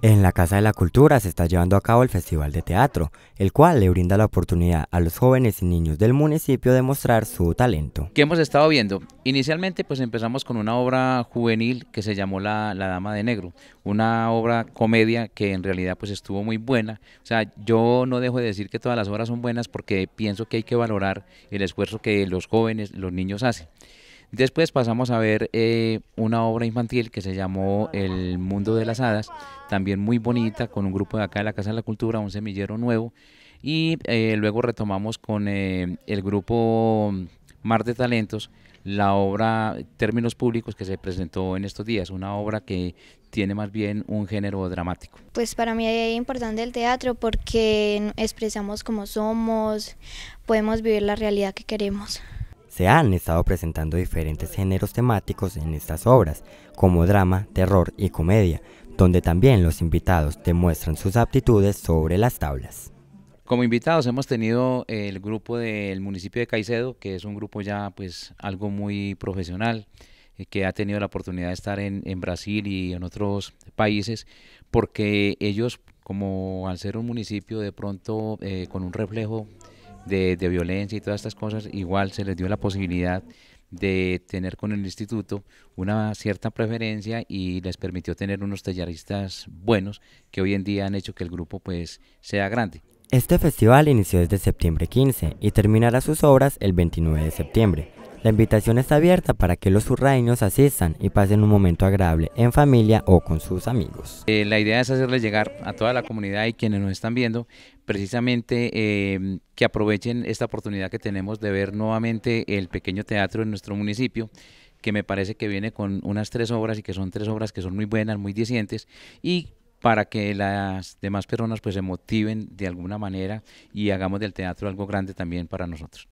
En la Casa de la Cultura se está llevando a cabo el Festival de Teatro, el cual le brinda la oportunidad a los jóvenes y niños del municipio de mostrar su talento. ¿Qué hemos estado viendo? Inicialmente pues empezamos con una obra juvenil que se llamó La, Dama de Negro, una obra comedia que en realidad pues estuvo muy buena. O sea, yo no dejo de decir que todas las obras son buenas porque pienso que hay que valorar el esfuerzo que los jóvenes, los niños hacen. Después pasamos a ver eh, una obra infantil que se llamó El Mundo de las Hadas, también muy bonita, con un grupo de acá de la Casa de la Cultura, un semillero nuevo. Y eh, luego retomamos con eh, el grupo Mar de Talentos la obra Términos Públicos que se presentó en estos días, una obra que tiene más bien un género dramático. Pues para mí es importante el teatro porque expresamos como somos, podemos vivir la realidad que queremos. Se han estado presentando diferentes géneros temáticos en estas obras, como drama, terror y comedia, donde también los invitados demuestran sus aptitudes sobre las tablas. Como invitados hemos tenido el grupo del municipio de Caicedo, que es un grupo ya pues algo muy profesional, eh, que ha tenido la oportunidad de estar en, Brasil y en otros países, porque ellos como al ser un municipio de pronto eh, con un reflejo de, violencia y todas estas cosas, igual se les dio la posibilidad de tener con el instituto una cierta preferencia y les permitió tener unos tallaristas buenos que hoy en día han hecho que el grupo pues sea grande. Este festival inició desde septiembre 15 y terminará sus obras el 29 de septiembre. La invitación está abierta para que los surraíños asistan y pasen un momento agradable en familia o con sus amigos. Eh, la idea es hacerles llegar a toda la comunidad y quienes nos están viendo precisamente em, que aprovechen esta oportunidad que tenemos de ver nuevamente el pequeño teatro en nuestro municipio que me parece que viene con unas tres obras y que son tres obras que son muy buenas, muy decentes, y para que las demás personas pues se motiven de alguna manera y hagamos del teatro algo grande también para nosotros.